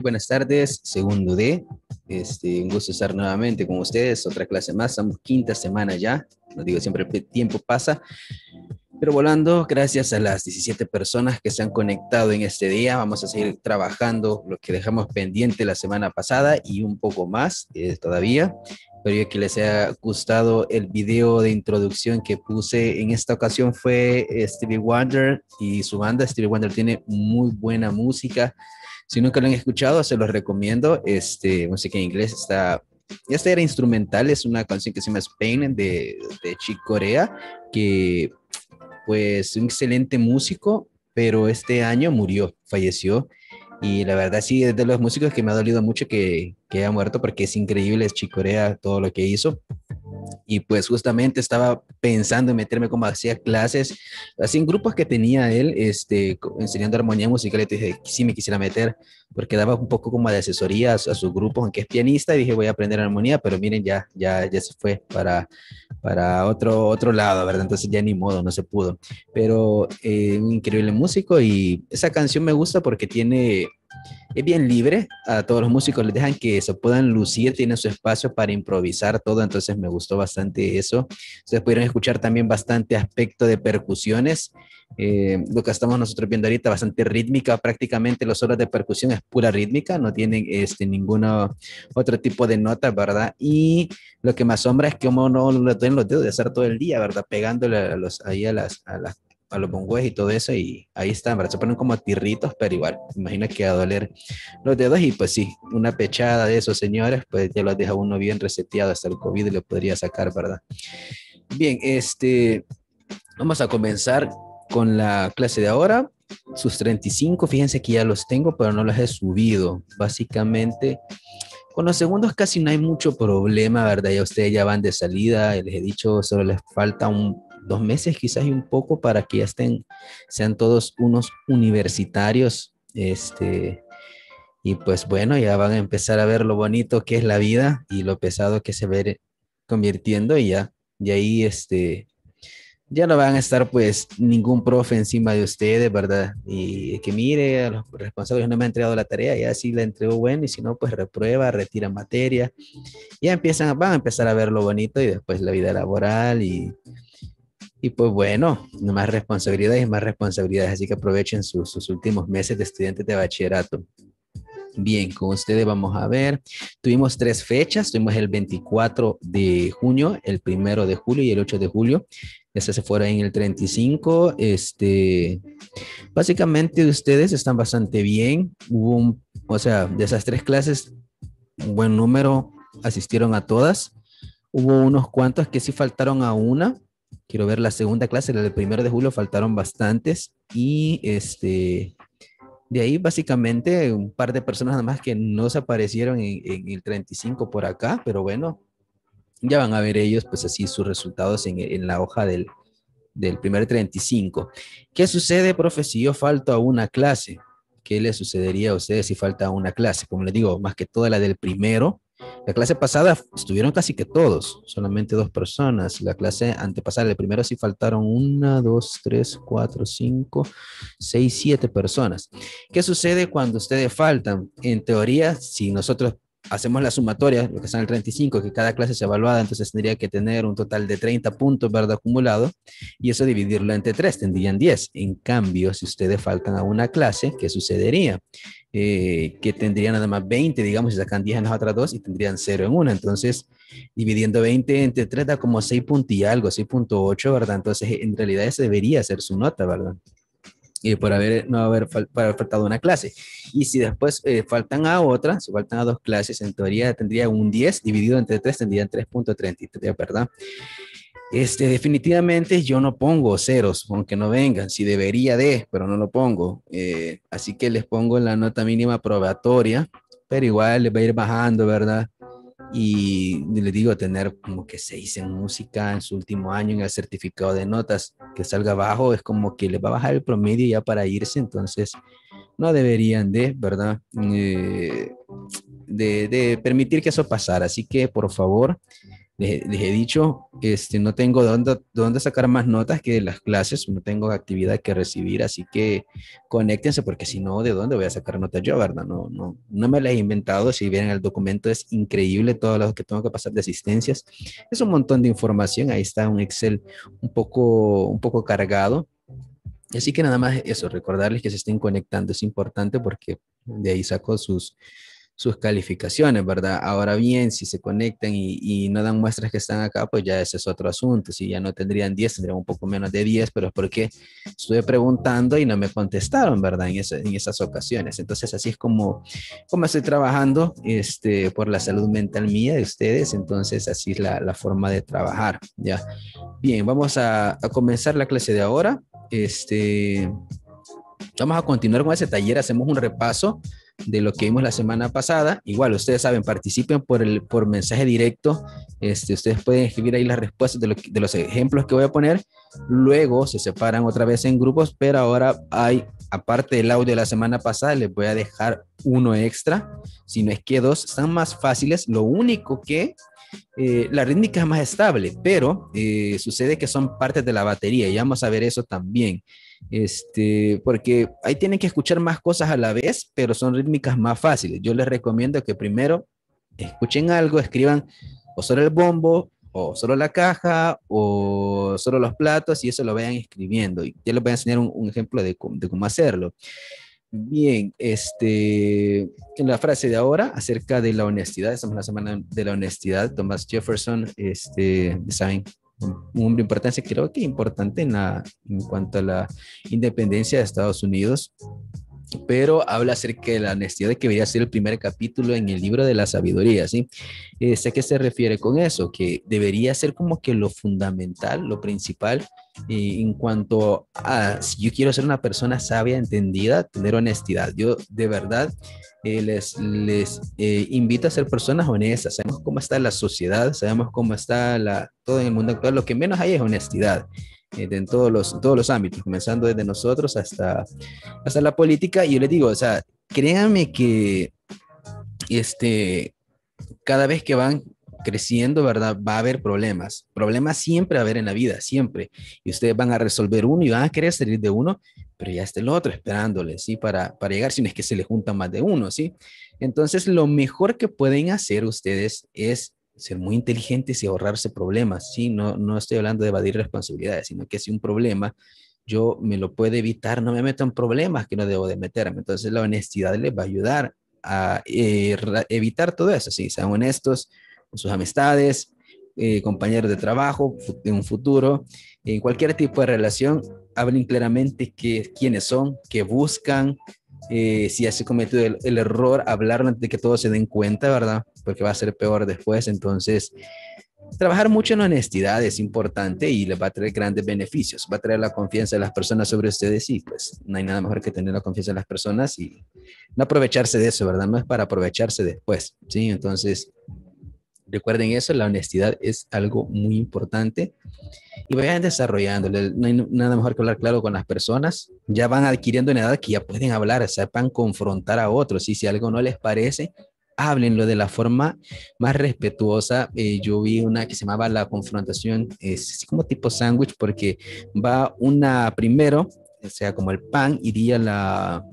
buenas tardes, segundo D. Este, un gusto estar nuevamente con ustedes, otra clase más, estamos quinta semana ya, No digo siempre, el tiempo pasa, pero volando, gracias a las 17 personas que se han conectado en este día, vamos a seguir trabajando lo que dejamos pendiente la semana pasada y un poco más eh, todavía. Espero que les haya gustado el video de introducción que puse. En esta ocasión fue eh, Stevie Wonder y su banda. Stevie Wonder tiene muy buena música. Si nunca lo han escuchado, se los recomiendo. Este, música en inglés está... Esta era instrumental, es una canción que se llama Spain de, de Corea, que pues un excelente músico, pero este año murió, falleció. Y la verdad sí, es de los músicos que me ha dolido mucho que, que haya muerto porque es increíble, es Corea todo lo que hizo y pues justamente estaba pensando en meterme como hacía clases, así en grupos que tenía él, este, enseñando armonía musical, y te dije, sí me quisiera meter, porque daba un poco como de asesoría a, su grupo, aunque es pianista, y dije, voy a aprender armonía, pero miren, ya, ya, ya se fue para, para otro, otro lado, ¿verdad? Entonces ya ni modo, no se pudo, pero eh, un increíble músico y esa canción me gusta porque tiene es bien libre, a todos los músicos les dejan que se puedan lucir, tiene su espacio para improvisar todo, entonces me gustó bastante eso. Ustedes pudieron escuchar también bastante aspecto de percusiones, eh, lo que estamos nosotros viendo ahorita, bastante rítmica, prácticamente los horas de percusión es pura rítmica, no tienen este, ningún otro tipo de notas, ¿verdad? Y lo que más asombra es que uno no lo tienen los dedos de hacer todo el día, ¿verdad? Pegándole los, ahí a las, a las a los bongües y todo eso, y ahí están, ¿verdad? Se ponen como tirritos, pero igual, imagina que a doler los dedos, y pues sí, una pechada de esos señores, pues ya los deja uno bien reseteado hasta el COVID y lo podría sacar, ¿verdad? Bien, este, vamos a comenzar con la clase de ahora. Sus 35, fíjense que ya los tengo, pero no los he subido. Básicamente, con los segundos casi no hay mucho problema, ¿verdad? Ya ustedes ya van de salida, les he dicho, solo les falta un dos meses quizás y un poco para que ya estén, sean todos unos universitarios, este, y pues bueno, ya van a empezar a ver lo bonito que es la vida y lo pesado que se ve convirtiendo y ya, y ahí este, ya no van a estar pues ningún profe encima de ustedes, ¿verdad? Y que mire, a los responsables no me ha entregado la tarea, ya sí la entregó bueno y si no, pues reprueba, retira materia. Ya empiezan, van a empezar a ver lo bonito y después la vida laboral y y pues bueno, más responsabilidades y más responsabilidades, así que aprovechen sus últimos meses de estudiantes de bachillerato. Bien, con ustedes vamos a ver. Tuvimos tres fechas. Tuvimos el 24 de junio, el 1 de julio y el 8 de julio. ese se fue en el 35. Este, básicamente ustedes están bastante bien. Hubo un, o sea, de esas tres clases, un buen número asistieron a todas. Hubo unos cuantos que sí faltaron a una, Quiero ver la segunda clase, la del primero de julio faltaron bastantes y este, de ahí básicamente un par de personas nada más que no se aparecieron en, el 35 por acá, pero bueno, ya van a ver ellos pues así sus resultados en, la hoja del, primer 35. ¿Qué sucede, profe, si yo falto a una clase? ¿Qué le sucedería a ustedes si falta una clase? Como les digo, más que toda la del primero, la clase pasada estuvieron casi que todos, solamente dos personas. La clase antepasada, el primero sí faltaron una, dos, tres, cuatro, cinco, seis, siete personas. ¿Qué sucede cuando ustedes faltan? En teoría, si nosotros hacemos la sumatoria, lo que son el 35, que cada clase es evaluada, entonces tendría que tener un total de 30 puntos, ¿verdad? Acumulado, y eso dividirlo entre 3, tendrían 10. En cambio, si ustedes faltan a una clase, ¿qué sucedería? Eh, que tendrían nada más 20, digamos, y sacan 10 en las otras dos y tendrían 0 en una. Entonces, dividiendo 20 entre 3 da como 6 puntos y algo, 6.8, ¿verdad? Entonces, en realidad esa debería ser su nota, ¿verdad? y por haber, no haber, faltado una clase. Y si después eh, faltan a otra, si faltan a dos clases, en teoría tendría un 10 dividido entre 3, tendría 3.33, ¿verdad? Este, definitivamente yo no pongo ceros, aunque no vengan, si debería de, pero no lo pongo. Eh, así que les pongo la nota mínima probatoria, pero igual les va a ir bajando, ¿verdad? y le digo tener como que se en música en su último año en el certificado de notas que salga abajo es como que le va a bajar el promedio ya para irse entonces no deberían de verdad eh, de, de permitir que eso pasara así que por favor les, he dicho, este, no tengo dónde, dónde sacar más notas que las clases, no tengo actividad que recibir, así que conéctense porque si no, ¿de dónde voy a sacar notas yo, verdad? No, no, no me las he inventado, si vienen el documento es increíble todo lo que tengo que pasar de asistencias, es un montón de información, ahí está un Excel un poco, un poco cargado, Así que nada más eso, recordarles que se estén conectando es importante porque de ahí saco sus, sus calificaciones, ¿verdad? Ahora bien, si se conectan y, no dan muestras que están acá, pues ya ese es otro asunto. Si ya no tendrían 10, tendrían un poco menos de 10, pero es porque estuve preguntando y no me contestaron, ¿verdad? En, esas ocasiones. Entonces, así es como, como estoy trabajando este, por la salud mental mía de ustedes. Entonces, así es la, forma de trabajar, ¿ya? Bien, vamos a, a comenzar la clase de ahora. Este, vamos a continuar con ese taller, hacemos un repaso de lo que vimos la semana pasada. Igual, ustedes saben, participen por, el, por mensaje directo. Este, ustedes pueden escribir ahí las respuestas de, los ejemplos que voy a poner. Luego se separan otra vez en grupos, pero ahora hay, aparte del audio de la semana pasada, les voy a dejar uno extra. Si no es que dos, están más fáciles. Lo único que eh, la rítmica es más estable, pero eh, sucede que son partes de la batería y vamos a ver eso también este, porque ahí tienen que escuchar más cosas a la vez, pero son rítmicas más fáciles. Yo les recomiendo que primero escuchen algo, escriban o solo el bombo, o solo la caja, o solo los platos, y eso lo vayan escribiendo. Y ya les voy a enseñar un, ejemplo de, de, cómo hacerlo. Bien, este, en la frase de ahora acerca de la honestidad, estamos en la semana de la honestidad, Thomas Jefferson, este, saben hombre importante creo que importante en, la, en cuanto a la independencia de Estados Unidos pero habla acerca de la honestidad que debería ser el primer capítulo en el libro de la sabiduría, ¿sí? que eh, ¿A se refiere con eso? Que debería ser como que lo fundamental, lo principal en cuanto a si yo quiero ser una persona sabia, entendida, tener honestidad. Yo de verdad eh, les, eh, invito a ser personas honestas. Sabemos cómo está la sociedad, sabemos cómo está todo el mundo actual. Lo que menos hay es honestidad. Eh, en todos los, todos los ámbitos, comenzando desde nosotros hasta, hasta la política. Y yo les digo, o sea, créanme que este, cada vez que van creciendo, ¿verdad? Va a haber problemas. Problemas siempre va a haber en la vida, siempre. Y ustedes van a resolver uno y van a querer salir de uno, pero ya está el otro esperándole, ¿sí? Para, para llegar, si no es que se les juntan más de uno, ¿sí? Entonces, lo mejor que pueden hacer ustedes es ser muy inteligentes y ahorrarse problemas. Sí, no, no estoy hablando de evadir responsabilidades, sino que si un problema yo me lo puedo evitar, no me meto en problemas que no debo de meterme. Entonces la honestidad les va a ayudar a eh, evitar todo eso. Sí, sean honestos con sus amistades, eh, compañeros de trabajo, en un futuro, en cualquier tipo de relación, hablen claramente que, quiénes son, qué buscan, eh, si ya se el, el, error, hablar antes de que todos se den cuenta, ¿verdad? Porque va a ser peor después. Entonces, trabajar mucho en honestidad es importante y le va a traer grandes beneficios. Va a traer la confianza de las personas sobre ustedes y pues no hay nada mejor que tener la confianza de las personas y no aprovecharse de eso, ¿verdad? No es para aprovecharse después, ¿sí? Entonces, Recuerden eso, la honestidad es algo muy importante y vayan desarrollándole. No hay nada mejor que hablar claro con las personas. Ya van adquiriendo una edad que ya pueden hablar, sepan confrontar a otros y si algo no les parece, háblenlo de la forma más respetuosa. Eh, yo vi una que se llamaba la confrontación, es como tipo sándwich porque va una primero, o sea, como el pan, iría la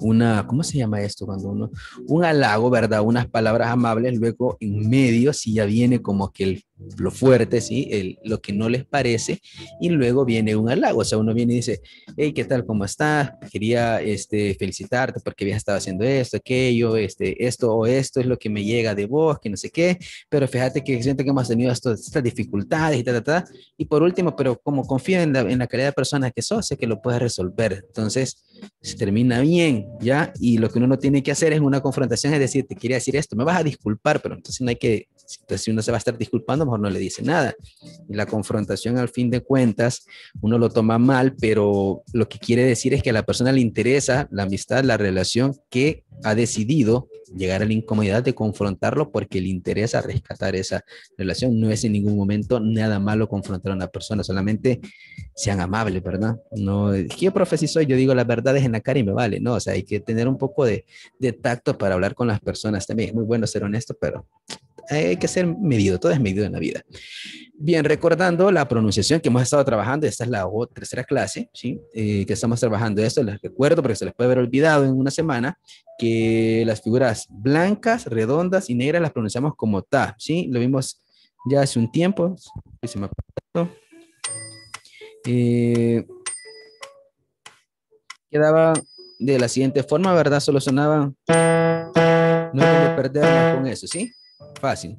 una, ¿cómo se llama esto? Cuando un halago, ¿verdad? Unas palabras amables, luego en medio, si ya viene como que el lo fuerte, ¿sí? lo que no les parece, y luego viene un halago, o sea, uno viene y dice, hey, ¿qué tal? ¿Cómo estás? Quería este, felicitarte porque habías estado haciendo esto, aquello, este, esto o esto es lo que me llega de vos, que no sé qué, pero fíjate que siento que hemos tenido estas dificultades y tal, tal, ta. Y por último, pero como confío en la, calidad de persona que sos, sé que lo puedes resolver. Entonces, se termina bien, ¿ya? Y lo que uno no tiene que hacer es una confrontación, es decir, te quería decir esto, me vas a disculpar, pero entonces no hay que entonces, si uno se va a estar disculpando, mejor no le dice nada. Y la confrontación, al fin de cuentas, uno lo toma mal, pero lo que quiere decir es que a la persona le interesa la amistad, la relación, que ha decidido llegar a la incomodidad de confrontarlo porque le interesa rescatar esa relación. No es en ningún momento nada malo confrontar a una persona, solamente sean amables, ¿verdad? No, yo profecía soy, yo digo las verdades en la cara y me vale, ¿no? O sea, hay que tener un poco de, de tacto para hablar con las personas también. Es muy bueno ser honesto, pero eh, hay que ser medido, todo es medido en la vida. Bien, recordando la pronunciación que hemos estado trabajando, esta es la tercera clase, ¿sí? Eh, que estamos trabajando esto, les recuerdo porque se les puede haber olvidado en una semana, que las figuras blancas, redondas y negras las pronunciamos como ta, ¿sí? Lo vimos ya hace un tiempo, se me eh, quedaba de la siguiente forma, ¿verdad? Solo sonaba, no hay que con eso, ¿sí? fácil.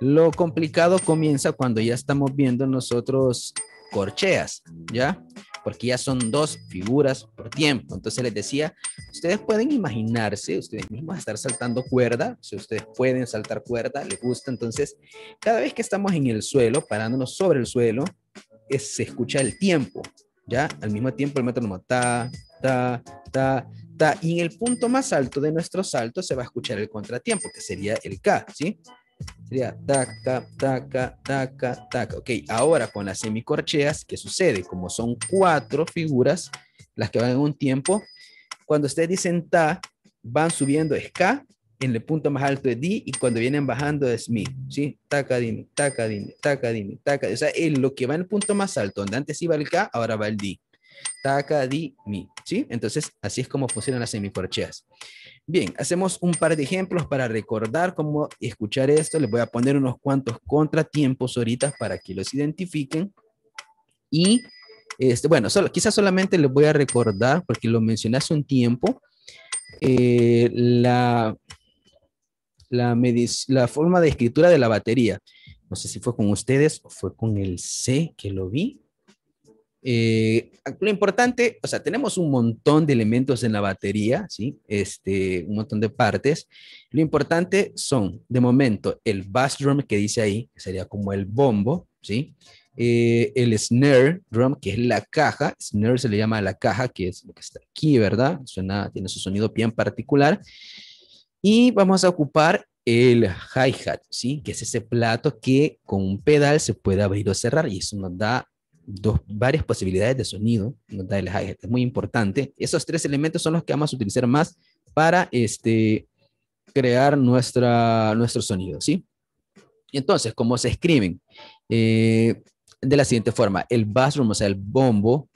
Lo complicado comienza cuando ya estamos viendo nosotros corcheas, ¿ya? Porque ya son dos figuras por tiempo. Entonces les decía, ustedes pueden imaginarse, ustedes mismos estar saltando cuerda, si ustedes pueden saltar cuerda, les gusta. Entonces, cada vez que estamos en el suelo, parándonos sobre el suelo, se escucha el tiempo, ¿ya? Al mismo tiempo el metrónomo, ta, ta, ta, y en el punto más alto de nuestro salto se va a escuchar el contratiempo, que sería el K, ¿sí? Sería ta TACA, TACA, ta Ok, ahora con las semicorcheas, ¿qué sucede? Como son cuatro figuras, las que van en un tiempo, cuando ustedes dicen ta, van subiendo es K, en el punto más alto es di, y cuando vienen bajando es mi, ¿sí? Taca, dime, taca, dime, taca, dime, taca. O sea, en lo que va en el punto más alto, donde antes iba el K, ahora va el di. Taka, di, mi. ¿Sí? Entonces, así es como funcionan las semicorcheas. Bien, hacemos un par de ejemplos para recordar cómo escuchar esto. Les voy a poner unos cuantos contratiempos ahorita para que los identifiquen. Y, este, bueno, solo, quizás solamente les voy a recordar, porque lo mencioné hace un tiempo, eh, la, la, la forma de escritura de la batería. No sé si fue con ustedes o fue con el C que lo vi eh, lo importante, o sea, tenemos un montón de elementos en la batería, ¿sí? Este, un montón de partes. Lo importante son, de momento, el bass drum que dice ahí, que sería como el bombo, ¿sí? Eh, el snare drum, que es la caja, snare se le llama la caja, que es lo que está aquí, ¿verdad? Suena, tiene su sonido bien particular. Y vamos a ocupar el hi-hat, ¿sí? Que es ese plato que con un pedal se puede abrir o cerrar y eso nos da dos, varias posibilidades de sonido, es muy importante. Esos tres elementos son los que vamos a utilizar más para este, crear nuestra, nuestro sonido, ¿sí? Entonces, ¿cómo se escriben? Eh, de la siguiente forma, el drum, o sea, el bombo,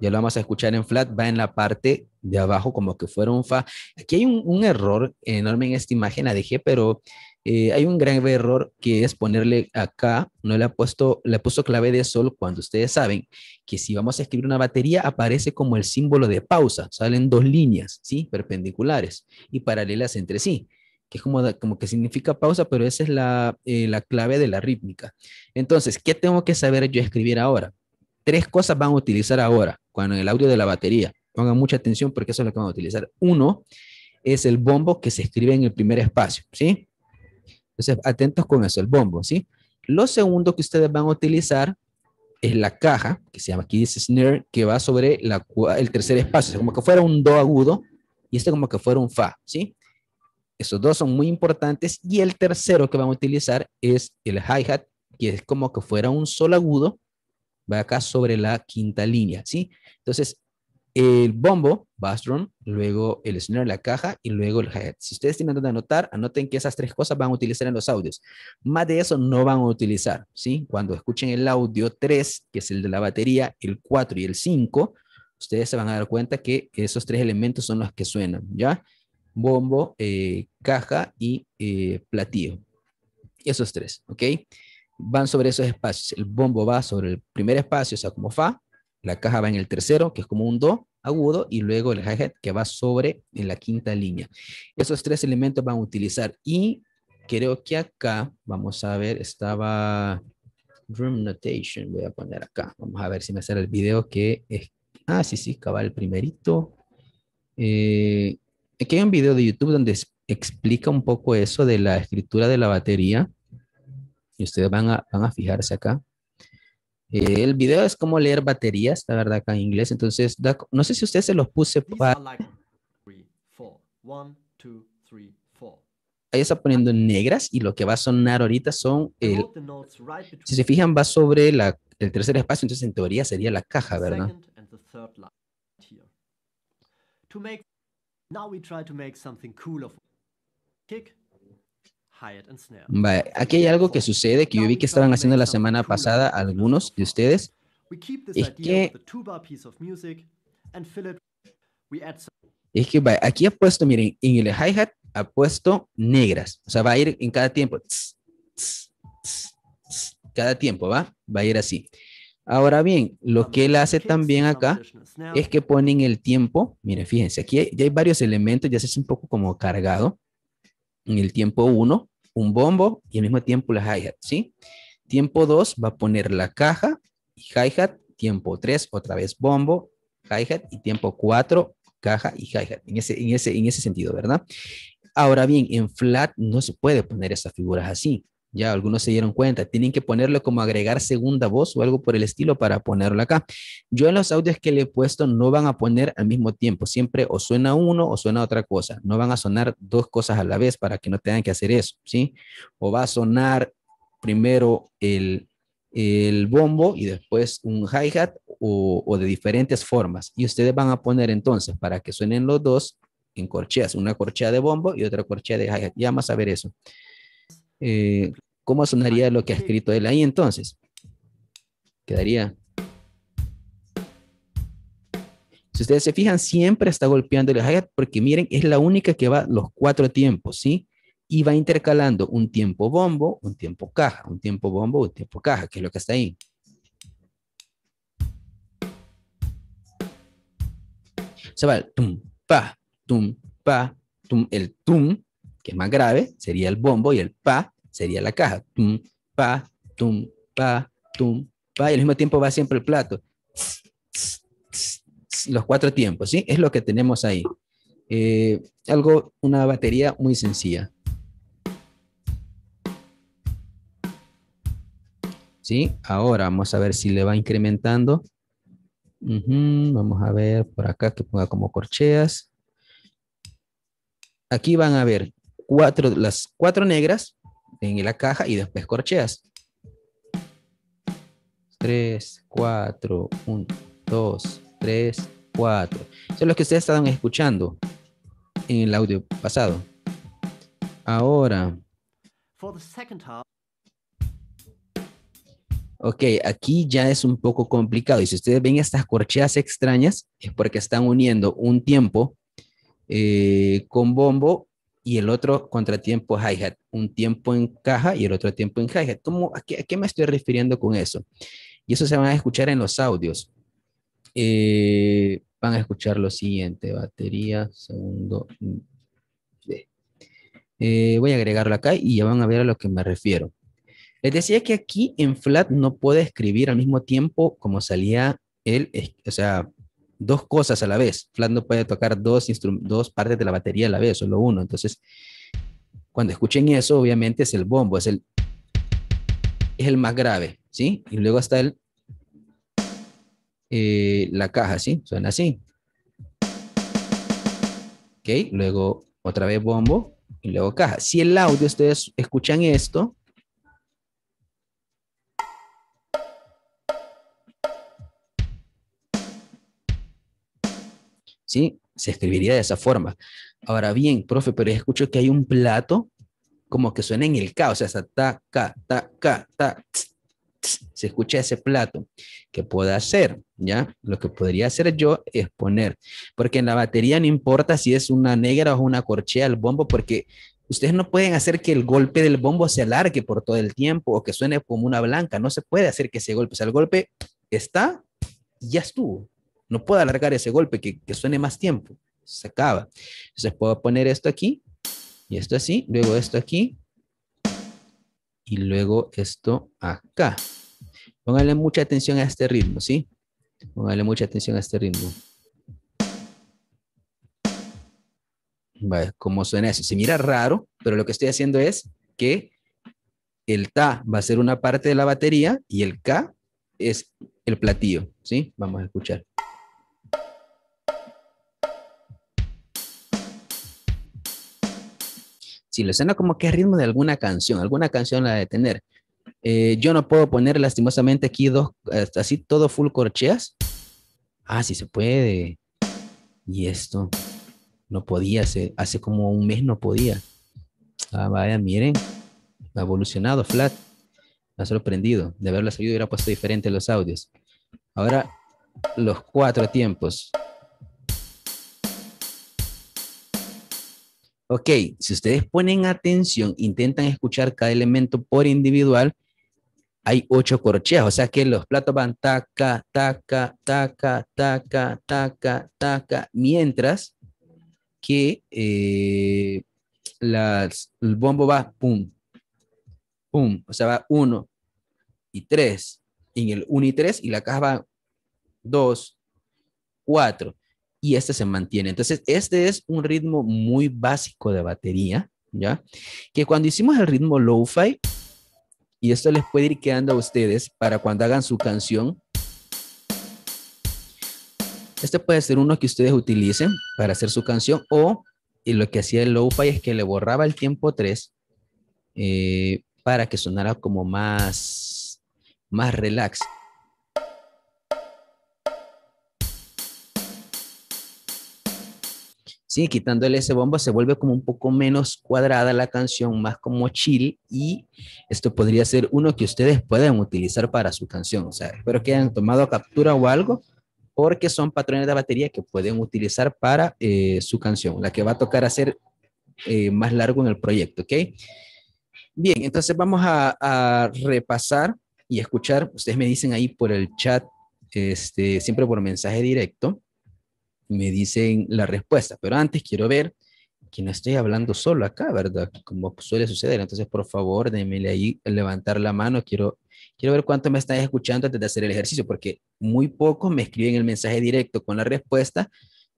ya lo vamos a escuchar en flat, va en la parte de abajo como que fuera un fa. Aquí hay un, un error enorme en esta imagen, la dejé, pero eh, hay un grave error que es ponerle acá, no le ha puesto, le puso clave de sol cuando ustedes saben que si vamos a escribir una batería aparece como el símbolo de pausa, salen dos líneas, ¿sí? Perpendiculares y paralelas entre sí, que es como, como que significa pausa, pero esa es la, eh, la clave de la rítmica. Entonces, ¿qué tengo que saber yo escribir ahora? Tres cosas van a utilizar ahora, cuando el audio de la batería. Pongan mucha atención porque eso es lo que van a utilizar. Uno es el bombo que se escribe en el primer espacio, ¿sí? Entonces, atentos con eso, el bombo, ¿sí? Lo segundo que ustedes van a utilizar es la caja, que se llama aquí dice snare, que va sobre la, el tercer espacio, como que fuera un do agudo y este como que fuera un fa, ¿sí? Esos dos son muy importantes y el tercero que van a utilizar es el hi-hat, que es como que fuera un sol agudo, va acá sobre la quinta línea, ¿sí? Entonces, el bombo, bass drum, luego el de la caja y luego el hi-hat. Si ustedes tienen donde anotar, anoten que esas tres cosas van a utilizar en los audios. Más de eso no van a utilizar, ¿sí? Cuando escuchen el audio 3, que es el de la batería, el 4 y el 5, ustedes se van a dar cuenta que esos tres elementos son los que suenan, ¿ya? Bombo, eh, caja y eh, platillo. Esos tres, ¿ok? Van sobre esos espacios. El bombo va sobre el primer espacio, o sea, como fa, la caja va en el tercero, que es como un do agudo, y luego el hi-hat que va sobre en la quinta línea. Esos tres elementos van a utilizar y creo que acá, vamos a ver, estaba room notation, voy a poner acá. Vamos a ver si me sale el video que es... Ah, sí, sí, acaba el primerito. Eh, aquí hay un video de YouTube donde explica un poco eso de la escritura de la batería. Y ustedes van a, van a fijarse acá. Eh, el video es como leer baterías, la verdad, acá en inglés. Entonces, no sé si usted se los puse para... Ahí está poniendo negras y lo que va a sonar ahorita son... si se fijan, va sobre el tercer espacio, entonces en teoría sería la caja, ¿verdad? now we try to cool aquí hay algo que sucede que yo vi que estaban haciendo la semana pasada algunos de ustedes. Es que, es que aquí ha puesto, miren, en el hi-hat ha puesto negras. O sea, va a ir en cada tiempo. cada tiempo, ¿va? Va a ir así. Ahora bien, lo que él hace también acá es que ponen el tiempo. Miren, fíjense, aquí ya hay varios elementos, ya se hace un poco como cargado. En el tiempo 1 un bombo y al mismo tiempo la hi-hat, ¿sí? Tiempo 2 va a poner la caja y hi-hat. Tiempo 3, otra vez bombo, hi-hat. Y tiempo 4, caja y hi-hat. En ese, en, ese, en ese sentido, ¿verdad? Ahora bien, en flat no se puede poner esas figuras así. Ya algunos se dieron cuenta, tienen que ponerlo como agregar segunda voz o algo por el estilo para ponerlo acá. Yo en los audios que le he puesto no van a poner al mismo tiempo, siempre o suena uno o suena otra cosa, no van a sonar dos cosas a la vez para que no tengan que hacer eso, ¿sí? O va a sonar primero el, el bombo y después un hi-hat o, de diferentes formas. Y ustedes van a poner entonces para que suenen los dos en corcheas, una corchea de bombo y otra corchea de hi-hat. Ya vamos a ver eso. Eh, ¿cómo sonaría lo que ha escrito él ahí entonces? Quedaría... Si ustedes se fijan, siempre está golpeando el hi porque miren, es la única que va los cuatro tiempos, ¿sí? Y va intercalando un tiempo bombo, un tiempo caja, un tiempo bombo, un tiempo caja, que es lo que está ahí. Se va el tum, pa, tum, pa, tum, el tum que es más grave, sería el bombo y el pa sería la caja. Tum, pa, tum, pa, tum, pa. Y al mismo tiempo va siempre el plato. los cuatro tiempos, ¿sí? Es lo que tenemos ahí. Eh, algo, una batería muy sencilla. ¿Sí? Ahora vamos a ver si le va incrementando. vamos a ver por acá que ponga como corcheas. Aquí van a ver cuatro, las cuatro negras en la caja y después corcheas. 3, 4, 1, 2, 3, 4. Son los que ustedes estaban escuchando en el audio pasado. Ahora. Ok, aquí ya es un poco complicado. Y si ustedes ven estas corcheas extrañas, es porque están uniendo un tiempo eh, con bombo y el otro contratiempo hi-hat, un tiempo en caja y el otro tiempo en hi-hat. a qué, me estoy refiriendo con eso? Y eso se van a escuchar en los audios. Eh, van a escuchar lo siguiente, batería, segundo. Mm, eh, voy a agregarlo acá y ya van a ver a lo que me refiero. Les decía que aquí en flat no puede escribir al mismo tiempo como salía el, o sea, dos cosas a la vez. Flat no puede tocar dos, dos partes de la batería a la vez, solo uno. Entonces, cuando escuchen eso, obviamente es el bombo, es el, es el más grave, ¿sí? Y luego está el, eh, la caja, ¿sí? Suena así. Ok, luego otra vez bombo y luego caja. Si el audio ustedes escuchan esto, ¿sí? Se escribiría de esa forma. Ahora bien, profe, pero escucho que hay un plato como que suena en el K, o sea, hasta ta, ka, ta, ka, ta, se escucha ese plato. ¿Qué puedo hacer? ¿Ya? Lo que podría hacer yo es poner, porque en la batería no importa si es una negra o una corchea al bombo, porque ustedes no pueden hacer que el golpe del bombo se alargue por todo el tiempo o que suene como una blanca, no se puede hacer que ese golpe, sea, el golpe está, y ya estuvo, no puedo alargar ese golpe, que, suene más tiempo. Se acaba. Entonces puedo poner esto aquí, y esto así, luego esto aquí, y luego esto acá. póngale mucha atención a este ritmo, ¿sí? póngale mucha atención a este ritmo. como ¿Cómo suena eso? Se mira raro, pero lo que estoy haciendo es que el ta va a ser una parte de la batería y el k es el platillo, ¿sí? Vamos a escuchar. Si le suena como que es ritmo de alguna canción, alguna canción la de tener. Eh, yo no puedo poner lastimosamente aquí dos, así todo full corcheas. Ah, sí se puede. Y esto no podía, hace, hace como un mes no podía. Ah, vaya, miren, ha evolucionado Flat. Me ha sorprendido. De haberla salido hubiera puesto diferente los audios. Ahora, los cuatro tiempos. ok, si ustedes ponen atención, intentan escuchar cada elemento por individual, hay ocho corcheas, o sea que los platos van taca, taca, taca, taca, taca, taca, mientras que eh, el bombo va pum, pum, o sea, va uno y tres, en el uno y tres y la caja va dos, cuatro y este se mantiene. Entonces, este es un ritmo muy básico de batería, ¿ya? Que cuando hicimos el ritmo lo-fi, y esto les puede ir quedando a ustedes para cuando hagan su canción. Este puede ser uno que ustedes utilicen para hacer su canción o y lo que hacía el lo-fi es que le borraba el tiempo 3 eh, para que sonara como más, más relax. ¿sí? Quitándole ese bombo se vuelve como un poco menos cuadrada la canción, más como chill y esto podría ser uno que ustedes pueden utilizar para su canción. O sea, espero que hayan tomado captura o algo porque son patrones de batería que pueden utilizar para eh, su canción, la que va a tocar hacer eh, más largo en el proyecto, ¿ok? Bien, entonces vamos a, a repasar y escuchar. Ustedes me dicen ahí por el chat, este, siempre por mensaje directo me dicen la respuesta, pero antes quiero ver que no estoy hablando solo acá, ¿verdad? Como suele suceder. Entonces, por favor, démele ahí levantar la mano. Quiero, quiero ver cuánto me están escuchando antes de hacer el ejercicio, porque muy pocos me escriben el mensaje directo con la respuesta,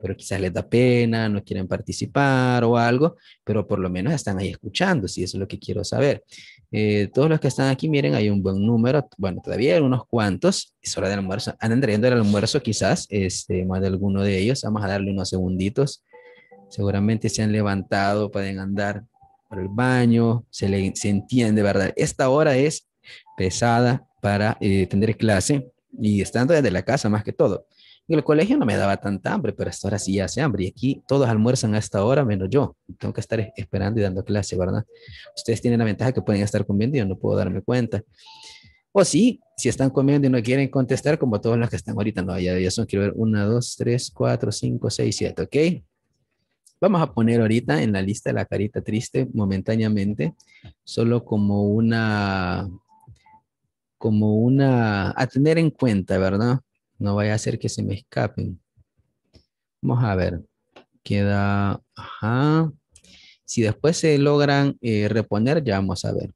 pero quizás les da pena, no quieren participar o algo, pero por lo menos están ahí escuchando, si eso es lo que quiero saber. Eh, todos los que están aquí, miren, hay un buen número, bueno, todavía hay unos cuantos, es hora del almuerzo, andan trayendo el almuerzo quizás, este, más de alguno de ellos, vamos a darle unos segunditos, seguramente se han levantado, pueden andar por el baño, se, le, se entiende, ¿verdad? Esta hora es pesada para eh, tener clase y estando desde la casa más que todo. En el colegio no me daba tanta hambre, pero hasta ahora sí hace hambre. Y aquí todos almuerzan a esta menos yo. Tengo que estar esperando y dando clase, ¿verdad? Ustedes tienen la ventaja que pueden estar comiendo y yo no puedo darme cuenta. O sí, si están comiendo y no quieren contestar, como todos los que están ahorita, no, ya, ya son, quiero ver, una, dos, tres, cuatro, cinco, seis, siete, ¿ok? Vamos a poner ahorita en la lista la carita triste momentáneamente, solo como una, como una, a tener en cuenta, ¿verdad? No vaya a ser que se me escapen. Vamos a ver. Queda, ajá. Si después se logran eh, reponer, ya vamos a ver.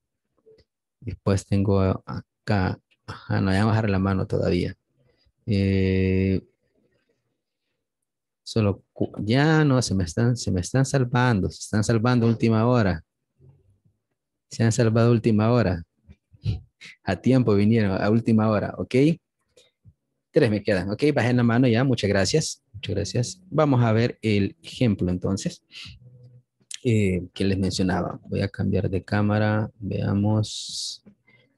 Después tengo acá, ajá, no voy a bajar la mano todavía. Eh, solo ya no se me están se me están salvando se están salvando última hora se han salvado última hora a tiempo vinieron a última hora ok Tres me quedan. Ok, bajen la mano ya. Muchas gracias. Muchas gracias. Vamos a ver el ejemplo entonces eh, que les mencionaba. Voy a cambiar de cámara. Veamos.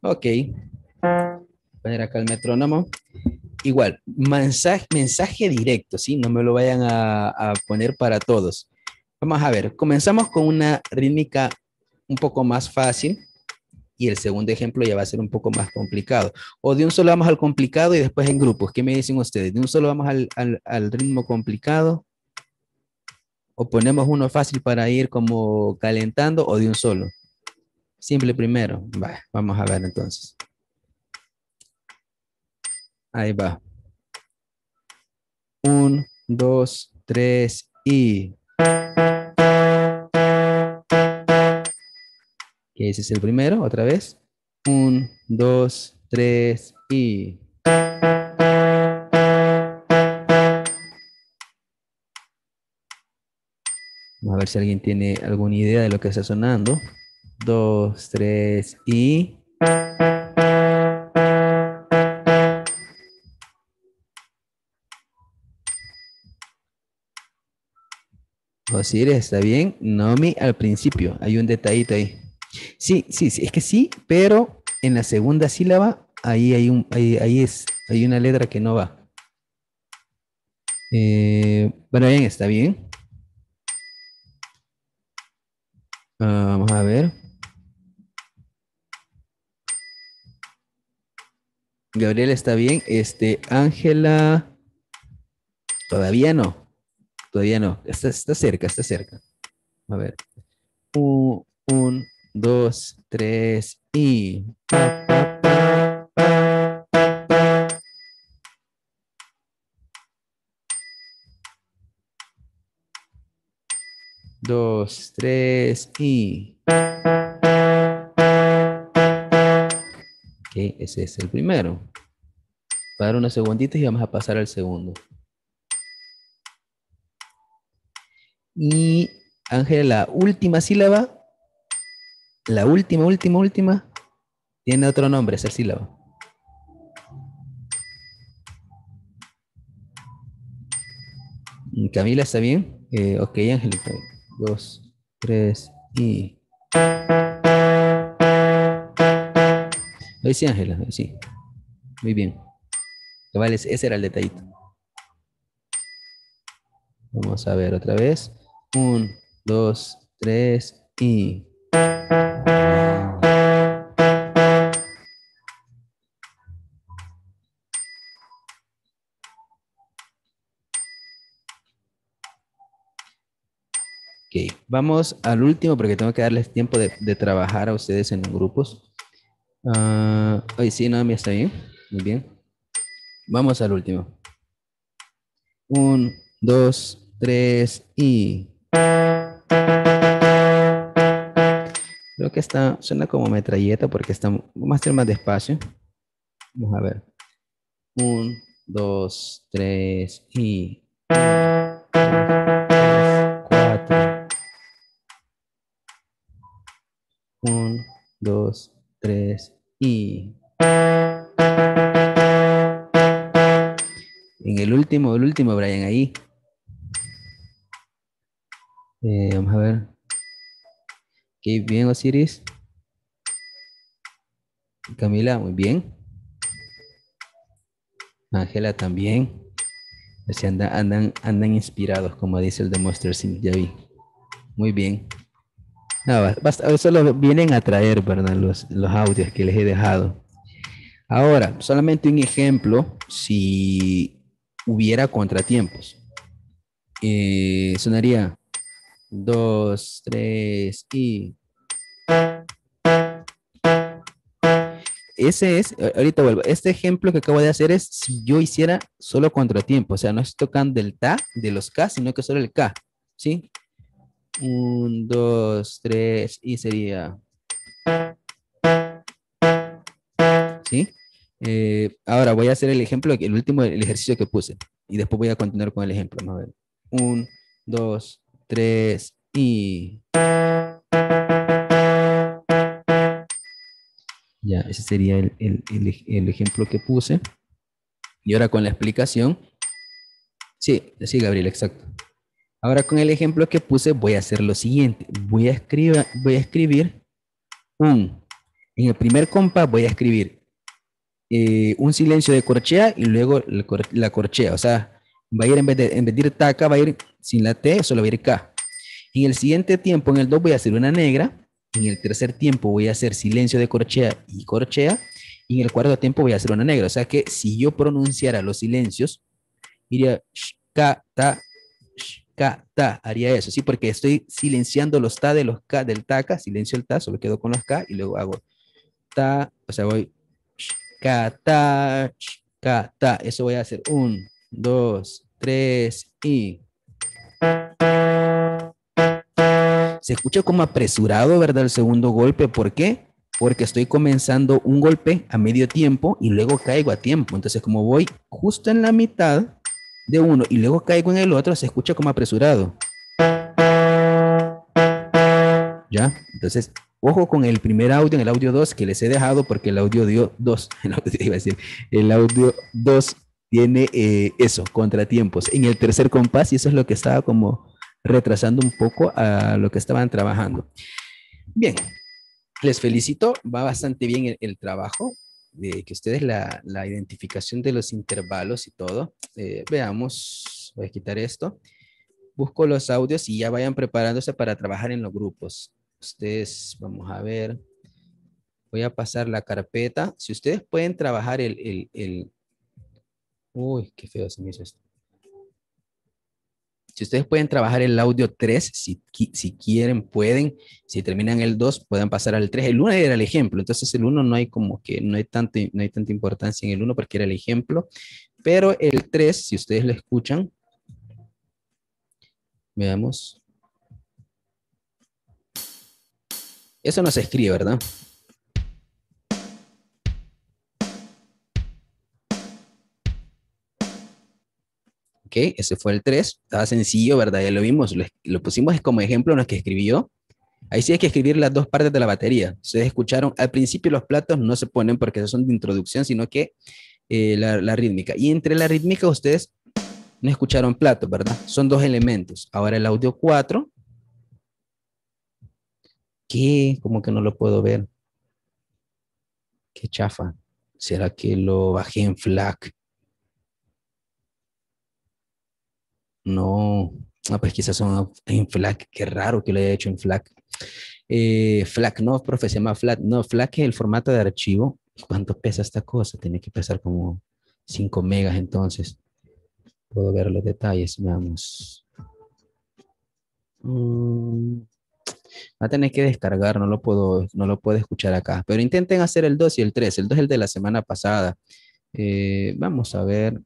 Ok. Poner acá el metrónomo. Igual, mensaje, mensaje directo, ¿sí? No me lo vayan a, a poner para todos. Vamos a ver. Comenzamos con una rítmica un poco más fácil y el segundo ejemplo ya va a ser un poco más complicado. O de un solo vamos al complicado y después en grupos. ¿Qué me dicen ustedes? ¿De un solo vamos al, al, ritmo complicado? ¿O ponemos uno fácil para ir como calentando o de un solo? Simple primero. vamos a ver entonces. Ahí va. Un, dos, tres y... que ese es el primero, otra vez. Un, dos, tres y... Vamos a ver si alguien tiene alguna idea de lo que está sonando. Dos, tres y... Osiris, ¿está bien? Nomi al principio. Hay un detallito ahí. Sí, sí, sí, es que sí, pero en la segunda sílaba ahí hay un, ahí, es, hay una letra que no va. Eh, bueno, bien, ¿está bien? Ah, vamos a ver. Gabriel está bien. Este, Ángela, todavía no. Todavía no. Está, cerca, está cerca. A ver. un, 2 3 y 2 3 y Ok, ese es el primero. Va a dar una segundita y vamos a pasar al segundo. Y Ángela, última sílaba la última, última, última tiene otro nombre, esa sílaba. Camila, ¿está bien? Eh, ok, Angélica. Dos, tres y... Ahí sí, Ángela, sí. Muy bien. ese era el detallito. Vamos a ver otra vez. Un, dos, tres y... Ok, vamos al último porque tengo que darles tiempo de, trabajar a ustedes en grupos. Uh, Ay, sí, no, está bien. Muy bien. Vamos al último. Un, dos, tres y... Creo que está, suena como metralleta porque está, vamos a hacer más despacio. Vamos a ver. Un, dos, tres y... cuatro. Un, dos, tres y... En el último, el último, Brian, ahí. Eh, vamos a ver bien, Osiris. Camila, muy bien. Ángela también. andan, andan, inspirados, como dice el de Monster ya Muy bien. Nada, solo vienen a traer, ¿verdad? Los, los audios que les he dejado. Ahora, solamente un ejemplo, si hubiera contratiempos. Eh, sonaría Dos, tres y ese es, ahorita vuelvo, este ejemplo que acabo de hacer es si yo hiciera solo contratiempo, o sea, no estoy tocando el ta de los k, sino que solo el k, ¿sí? Un, dos, tres, y sería... ¿Sí? Eh, ahora voy a hacer el ejemplo, el último, el ejercicio que puse. Y después voy a continuar con el ejemplo. a Un, dos, tres y... Ya, ese sería el, ejemplo que puse. Y ahora con la explicación. Sí, sí, Gabriel, exacto. Ahora con el ejemplo que puse voy a hacer lo siguiente. Voy a, voy a escribir un... En el primer compás voy a escribir eh, un silencio de corchea y luego la, corchea. O sea, va a ir en vez, de, en vez de ir taca, va a ir sin la T, solo va a ir K. En el siguiente tiempo, en el 2, voy a hacer una negra en el tercer tiempo voy a hacer silencio de corchea y corchea. Y en el cuarto tiempo voy a hacer una negra. O sea que si yo pronunciara los silencios, iría shka, ta, Haría eso, ¿sí? Porque estoy silenciando los ta de los k del taca. Silencio el ta, solo quedo con los k y luego hago ta. O sea, voy shka, ta, ta. Eso voy a hacer. Un, dos, tres y... Se escucha como apresurado, ¿verdad? El segundo golpe. ¿Por qué? Porque estoy comenzando un golpe a medio tiempo y luego caigo a tiempo. Entonces, como voy justo en la mitad de uno y luego caigo en el otro, se escucha como apresurado. ¿Ya? Entonces, ojo con el primer audio, en el audio 2 que les he dejado, porque el audio dio 2, el audio, 2 tiene eh, eso, contratiempos en el tercer compás, y eso es lo que estaba como retrasando un poco a lo que estaban trabajando. Bien, les felicito, va bastante bien el, trabajo, de eh, que ustedes la, identificación de los intervalos y todo. Eh, veamos, voy a quitar esto. Busco los audios y ya vayan preparándose para trabajar en los grupos. Ustedes, vamos a ver, voy a pasar la carpeta. Si ustedes pueden trabajar el... el, el... Uy, qué feo se me hizo esto. Si ustedes pueden trabajar el audio 3, si, quieren, pueden. Si terminan el 2, puedan pasar al 3. El 1 era el ejemplo, entonces el 1 no hay como que, no hay, no hay tanta importancia en el 1 porque era el ejemplo. Pero el 3, si ustedes lo escuchan, veamos. Eso no se escribe, ¿verdad? Ese fue el 3. Estaba sencillo, ¿verdad? Ya lo vimos. Lo, pusimos como ejemplo en los que escribió. Ahí sí hay que escribir las dos partes de la batería. Ustedes escucharon, al principio los platos no se ponen porque son de introducción, sino que eh, la, rítmica. Y entre la rítmica ustedes no escucharon platos, ¿verdad? Son dos elementos. Ahora el audio 4. ¿Qué? Como que no lo puedo ver. Qué chafa. ¿Será que lo bajé en FLAC? No, ah, pues quizás son en FLAC, qué raro que lo haya hecho en FLAC. Eh, FLAC, no, profe, se llama FLAC. No, FLAC es el formato de archivo. ¿Cuánto pesa esta cosa? Tiene que pesar como 5 megas entonces. Puedo ver los detalles, veamos. Mm, va a tener que descargar, no lo puedo, no lo puedo escuchar acá. Pero intenten hacer el 2 y el 3. El 2 es el de la semana pasada. Eh, vamos a ver.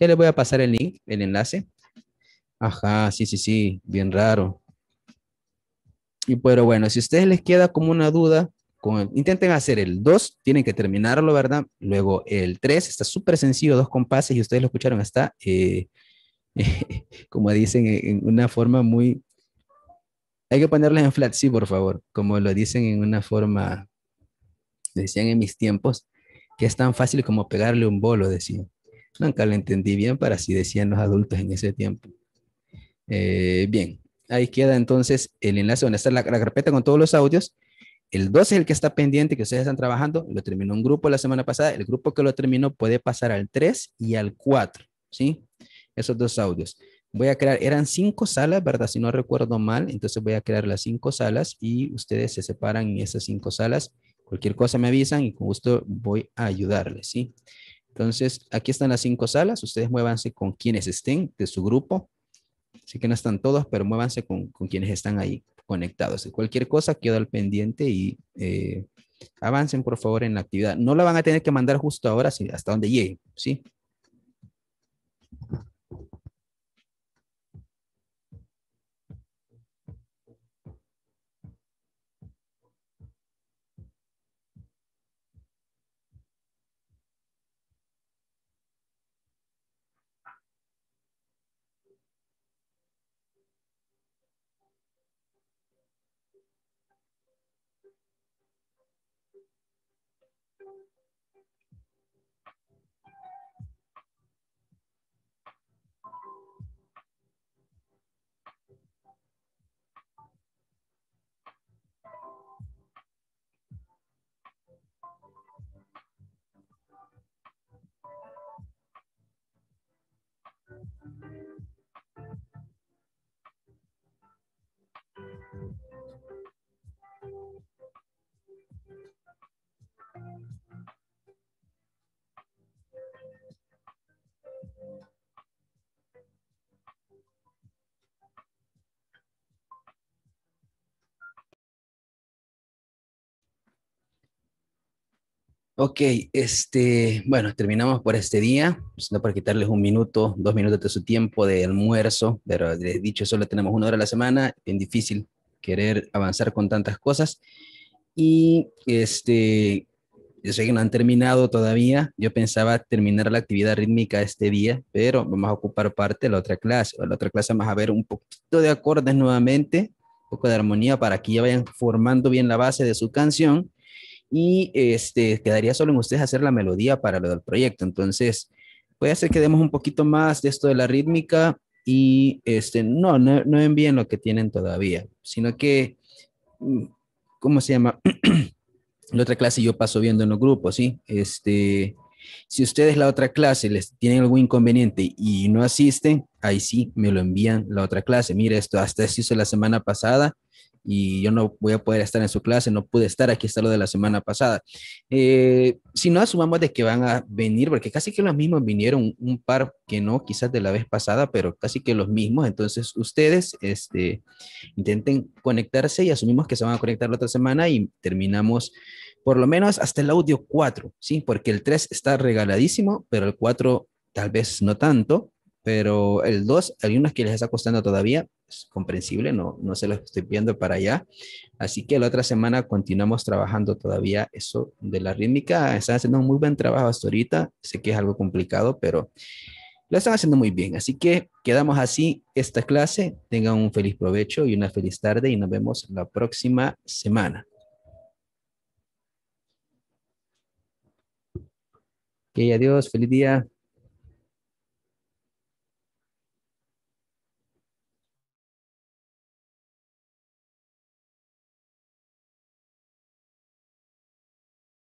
Ya les voy a pasar el link, el enlace. Ajá, sí, sí, sí, bien raro. Y pero bueno, si a ustedes les queda como una duda, con intenten hacer el 2, tienen que terminarlo, ¿verdad? Luego el 3, está súper sencillo, dos compases y ustedes lo escucharon hasta, eh, como dicen, en una forma muy... Hay que ponerles en flat, sí, por favor, como lo dicen en una forma, decían en mis tiempos, que es tan fácil como pegarle un bolo, decían. Nunca lo entendí bien, para si decían los adultos en ese tiempo. Eh, bien, ahí queda entonces el enlace donde está la, carpeta con todos los audios. El 2 es el que está pendiente, que ustedes están trabajando. Lo terminó un grupo la semana pasada. El grupo que lo terminó puede pasar al 3 y al 4, ¿sí? Esos dos audios. Voy a crear, eran cinco salas, ¿verdad? Si no recuerdo mal, entonces voy a crear las cinco salas y ustedes se separan en esas cinco salas. Cualquier cosa me avisan y con gusto voy a ayudarles, ¿sí? sí entonces, aquí están las cinco salas. Ustedes muévanse con quienes estén de su grupo. Así que no están todos, pero muévanse con, quienes están ahí conectados. Cualquier cosa queda al pendiente y eh, avancen, por favor, en la actividad. No la van a tener que mandar justo ahora, hasta donde llegue, ¿sí? Ok, este, bueno, terminamos por este día, no para quitarles un minuto, dos minutos de su tiempo de almuerzo, pero de dicho, solo tenemos una hora a la semana, es difícil querer avanzar con tantas cosas. Y este, yo sé que no han terminado todavía, yo pensaba terminar la actividad rítmica este día, pero vamos a ocupar parte de la otra clase, o la otra clase vamos a ver un poquito de acordes nuevamente, un poco de armonía para que ya vayan formando bien la base de su canción y este, quedaría solo en ustedes hacer la melodía para lo del proyecto. Entonces, puede ser que demos un poquito más de esto de la rítmica y este, no, no, no envíen lo que tienen todavía, sino que, mm, ¿cómo se llama? la otra clase yo paso viendo en los grupos, ¿sí? Este, si ustedes la otra clase les tienen algún inconveniente y no asisten, ahí sí me lo envían la otra clase. Mira, esto hasta se hizo la semana pasada y yo no voy a poder estar en su clase, no pude estar, aquí está lo de la semana pasada. Eh, si no asumamos de que van a venir, porque casi que los mismos vinieron, un par que no, quizás de la vez pasada, pero casi que los mismos, entonces ustedes este, intenten conectarse y asumimos que se van a conectar la otra semana y terminamos por lo menos hasta el audio 4, ¿sí? Porque el 3 está regaladísimo, pero el 4 tal vez no tanto, pero el 2 hay que les está costando todavía, comprensible, no, no se los estoy viendo para allá. Así que la otra semana continuamos trabajando todavía eso de la rítmica. Están haciendo muy buen trabajo hasta ahorita. Sé que es algo complicado, pero lo están haciendo muy bien. Así que quedamos así esta clase. Tengan un feliz provecho y una feliz tarde y nos vemos la próxima semana. Ok, adiós, feliz día.